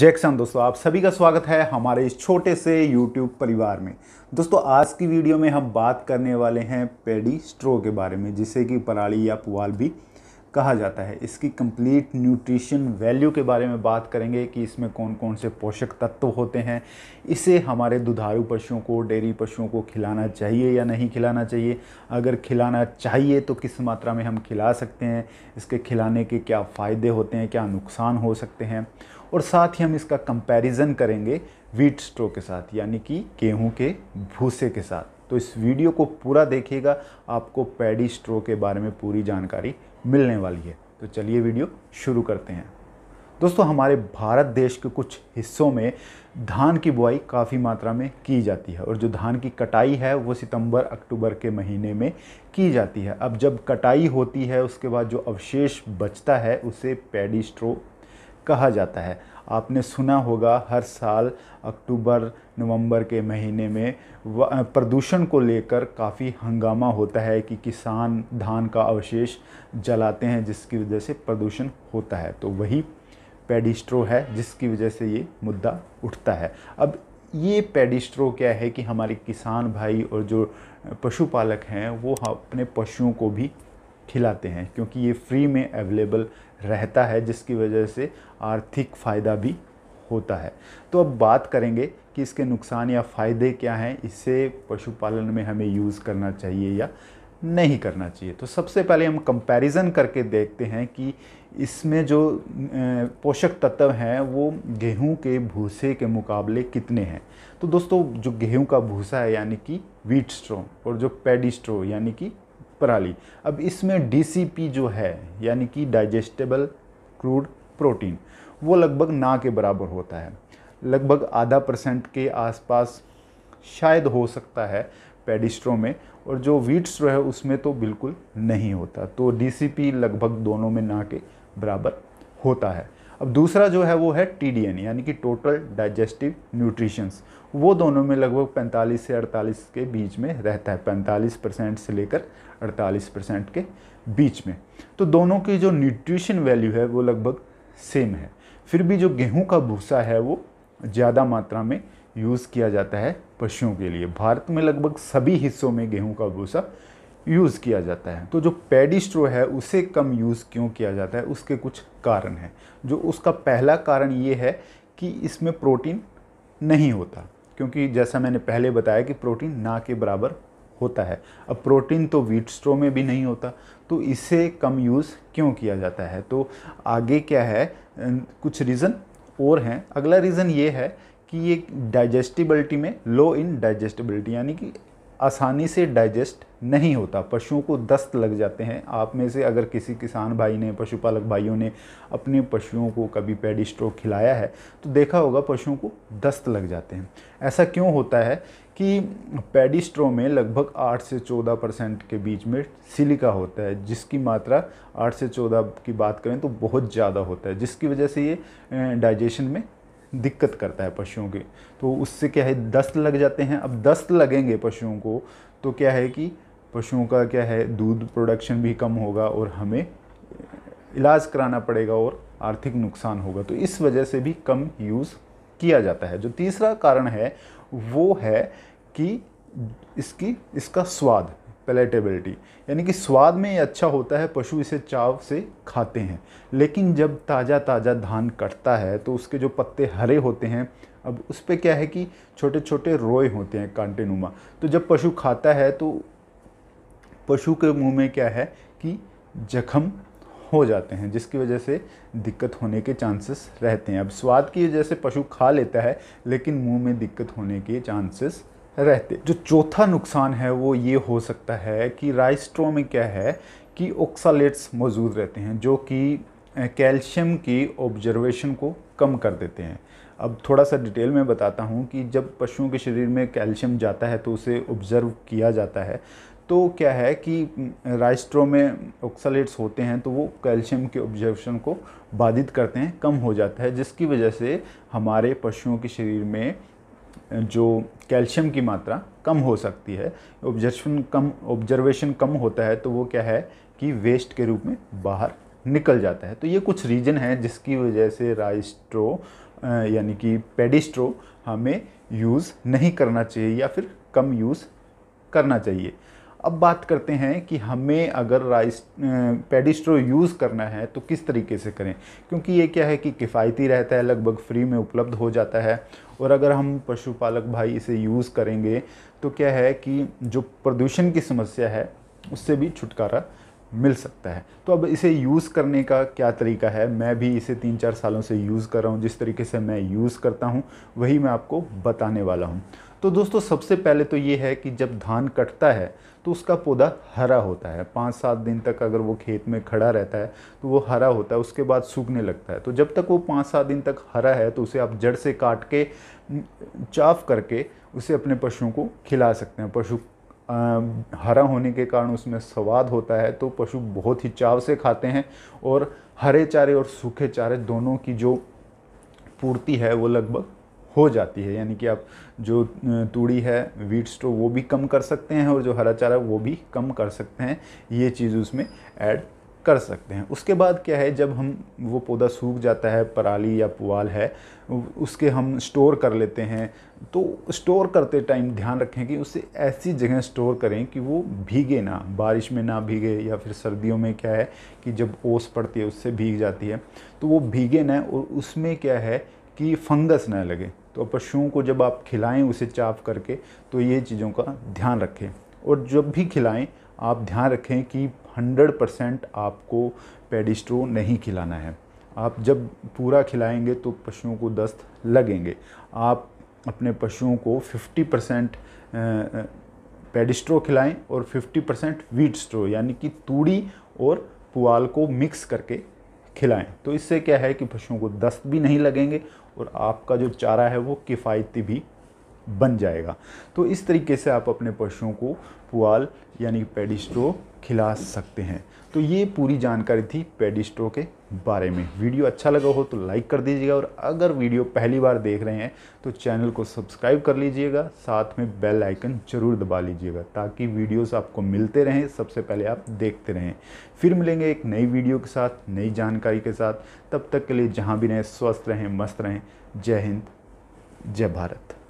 Jackson दोस्तों आप सभी का स्वागत है हमारे इस छोटे से YouTube परिवार में दोस्तों आज की वीडियो में हम बात करने वाले हैं पेडी स्ट्रो के बारे में जिसे कि पराली या पुआल भी कहा जाता है इसकी कंप्लीट न्यूट्रिशन वैल्यू के बारे में बात करेंगे कि इसमें कौन कौन से पोषक तत्व होते हैं इसे हमारे दुधारू पशुओं को डेयरी पशुओं को खिलाना चाहिए या नहीं खिलाना चाहिए अगर खिलाना चाहिए तो किस मात्रा में हम खिला सकते हैं इसके खिलाने के क्या फ़ायदे होते हैं क्या नुकसान हो सकते हैं और साथ ही हम इसका कंपेरिज़न करेंगे व्हीट स्ट्रो के साथ यानी कि गेहूँ के भूसे के साथ तो इस वीडियो को पूरा देखिएगा आपको पैडी स्ट्रो के बारे में पूरी जानकारी मिलने वाली है तो चलिए वीडियो शुरू करते हैं दोस्तों हमारे भारत देश के कुछ हिस्सों में धान की बुआई काफ़ी मात्रा में की जाती है और जो धान की कटाई है वो सितंबर अक्टूबर के महीने में की जाती है अब जब कटाई होती है उसके बाद जो अवशेष बचता है उसे पैडी स्ट्रो कहा जाता है आपने सुना होगा हर साल अक्टूबर नवंबर के महीने में प्रदूषण को लेकर काफ़ी हंगामा होता है कि किसान धान का अवशेष जलाते हैं जिसकी वजह से प्रदूषण होता है तो वही पेडिस्ट्रो है जिसकी वजह से ये मुद्दा उठता है अब ये पेडिस्ट्रो क्या है कि हमारे किसान भाई और जो पशुपालक हैं वो अपने पशुओं को भी खिलाते हैं क्योंकि ये फ्री में अवेलेबल रहता है जिसकी वजह से आर्थिक फ़ायदा भी होता है तो अब बात करेंगे कि इसके नुकसान या फ़ायदे क्या हैं इसे पशुपालन में हमें यूज़ करना चाहिए या नहीं करना चाहिए तो सबसे पहले हम कंपैरिजन करके देखते हैं कि इसमें जो पोषक तत्व हैं वो गेहूं के भूसे के मुकाबले कितने हैं तो दोस्तों जो गेहूं का भूसा है यानी कि व्हीट स्ट्रो और जो पेडी स्ट्रो यानी कि पराली अब इसमें डीसीपी जो है यानी कि डाइजेस्टेबल क्रूड प्रोटीन वो लगभग ना के बराबर होता है लगभग आधा परसेंट के आसपास शायद हो सकता है पेडिस्ट्रो में और जो वीट्स्ट्रो है उसमें तो बिल्कुल नहीं होता तो डीसीपी लगभग दोनों में ना के बराबर होता है अब दूसरा जो है वो है टी यानी कि टोटल डाइजेस्टिव न्यूट्रिशंस वो दोनों में लगभग 45 से 48 के बीच में रहता है 45 परसेंट से लेकर 48 परसेंट के बीच में तो दोनों की जो न्यूट्रिशन वैल्यू है वो लगभग सेम है फिर भी जो गेहूं का भूसा है वो ज़्यादा मात्रा में यूज़ किया जाता है पशुओं के लिए भारत में लगभग सभी हिस्सों में गेहूँ का भूसा यूज़ किया जाता है तो जो पैडी स्ट्रो है उसे कम यूज़ क्यों किया जाता है उसके कुछ कारण हैं जो उसका पहला कारण ये है कि इसमें प्रोटीन नहीं होता क्योंकि जैसा मैंने पहले बताया कि प्रोटीन ना के बराबर होता है अब प्रोटीन तो वीट स्ट्रो में भी नहीं होता तो इसे कम यूज़ क्यों किया जाता है तो आगे क्या है कुछ रीज़न और हैं अगला रीज़न ये है कि ये डाइजेस्टिबिलिटी में लो इन डाइजेस्टिबिलिटी यानी कि आसानी से डाइजेस्ट नहीं होता पशुओं को दस्त लग जाते हैं आप में से अगर किसी किसान भाई ने पशुपालक भाइयों ने अपने पशुओं को कभी पेडी स्ट्रोक खिलाया है तो देखा होगा पशुओं को दस्त लग जाते हैं ऐसा क्यों होता है कि पेडी स्ट्रो में लगभग 8 से 14 परसेंट के बीच में सिलिका होता है जिसकी मात्रा 8 से 14 की बात करें तो बहुत ज़्यादा होता है जिसकी वजह से ये डाइजेशन में दिक्कत करता है पशुओं के तो उससे क्या है दस्त लग जाते हैं अब दस्त लगेंगे पशुओं को तो क्या है कि पशुओं का क्या है दूध प्रोडक्शन भी कम होगा और हमें इलाज कराना पड़ेगा और आर्थिक नुकसान होगा तो इस वजह से भी कम यूज़ किया जाता है जो तीसरा कारण है वो है कि इसकी इसका स्वाद पलेटेबिलिटी यानी कि स्वाद में ये अच्छा होता है पशु इसे चाव से खाते हैं लेकिन जब ताज़ा ताज़ा धान कटता है तो उसके जो पत्ते हरे होते हैं अब उस पर क्या है कि छोटे छोटे रोए होते हैं कांटेनुमा तो जब पशु खाता है तो पशु के मुंह में क्या है कि जख्म हो जाते हैं जिसकी वजह से दिक्कत होने के चांसेस रहते हैं अब स्वाद की वजह से पशु खा लेता है लेकिन मुंह में दिक्कत होने के चांसेस रहते जो चौथा नुकसान है वो ये हो सकता है कि स्ट्रो में क्या है कि ऑक्सालेट्स मौजूद रहते हैं जो कि कैल्शियम की ऑब्जर्वेशन को कम कर देते हैं अब थोड़ा सा डिटेल में बताता हूँ कि जब पशुओं के शरीर में कैल्शियम जाता है तो उसे ऑब्ज़र्व किया जाता है तो क्या है कि राइस्ट्रो में ऑक्सालेट्स होते हैं तो वो कैल्शियम के ऑब्जर्वेशन को बाधित करते हैं कम हो जाता है जिसकी वजह से हमारे पशुओं के शरीर में जो कैल्शियम की मात्रा कम हो सकती है ऑब्जर्वेशन कम ऑब्जर्वेशन कम होता है तो वो क्या है कि वेस्ट के रूप में बाहर निकल जाता है तो ये कुछ रीजन है जिसकी वजह से राइस्ट्रो यानी कि पेडिस्ट्रो हमें यूज़ नहीं करना चाहिए या फिर कम यूज़ करना चाहिए अब बात करते हैं कि हमें अगर राइस पेडिस्ट्रो यूज़ करना है तो किस तरीके से करें क्योंकि ये क्या है कि किफ़ायती रहता है लगभग फ्री में उपलब्ध हो जाता है और अगर हम पशुपालक भाई इसे यूज़ करेंगे तो क्या है कि जो प्रदूषण की समस्या है उससे भी छुटकारा मिल सकता है तो अब इसे यूज़ करने का क्या तरीका है मैं भी इसे तीन चार सालों से यूज़ कर रहा हूँ जिस तरीके से मैं यूज़ करता हूँ वही मैं आपको बताने वाला हूँ तो दोस्तों सबसे पहले तो ये है कि जब धान कटता है तो उसका पौधा हरा होता है पाँच सात दिन तक अगर वो खेत में खड़ा रहता है तो वो हरा होता है उसके बाद सूखने लगता है तो जब तक वो पाँच सात दिन तक हरा है तो उसे आप जड़ से काट के चाफ करके उसे अपने पशुओं को खिला सकते हैं पशु हरा होने के कारण उसमें स्वाद होता है तो पशु बहुत ही चाव से खाते हैं और हरे चारे और सूखे चारे दोनों की जो पूर्ति है वो लगभग हो जाती है यानी कि आप जो तूड़ी है वीट स्टो वो भी कम कर सकते हैं और जो हरा चारा वो भी कम कर सकते हैं ये चीज़ उसमें ऐड कर सकते हैं उसके बाद क्या है जब हम वो पौधा सूख जाता है पराली या पुआल है उसके हम स्टोर कर लेते हैं तो स्टोर करते टाइम ध्यान रखें कि उसे ऐसी जगह स्टोर करें कि वो भीगे ना बारिश में ना भीगे या फिर सर्दियों में क्या है कि जब ओस पड़ती है उससे भीग जाती है तो वो भीगे ना और उसमें क्या है कि फंगस ना लगे तो पशुओं को जब आप खिलाएं उसे चाप करके तो ये चीज़ों का ध्यान रखें और जब भी खिलाएं आप ध्यान रखें कि 100 परसेंट आपको पेडिस्ट्रो नहीं खिलाना है आप जब पूरा खिलाएंगे तो पशुओं को दस्त लगेंगे आप अपने पशुओं को 50 परसेंट पेडिस्ट्रो खिलाएं और 50 परसेंट वीट स्ट्रो यानी कि तूड़ी और पुआल को मिक्स करके खिलाएं तो इससे क्या है कि पशुओं को दस्त भी नहीं लगेंगे और आपका जो चारा है वो किफ़ायती भी बन जाएगा तो इस तरीके से आप अपने पशुओं को पुआल यानी पेडिस्ट्रो खिला सकते हैं तो ये पूरी जानकारी थी पेडिस्ट्रो के बारे में वीडियो अच्छा लगा हो तो लाइक कर दीजिएगा और अगर वीडियो पहली बार देख रहे हैं तो चैनल को सब्सक्राइब कर लीजिएगा साथ में बेल आइकन ज़रूर दबा लीजिएगा ताकि वीडियोस आपको मिलते रहें सबसे पहले आप देखते रहें फिर मिलेंगे एक नई वीडियो के साथ नई जानकारी के साथ तब तक के लिए जहाँ भी रहें स्वस्थ रहें मस्त रहें जय हिंद जय भारत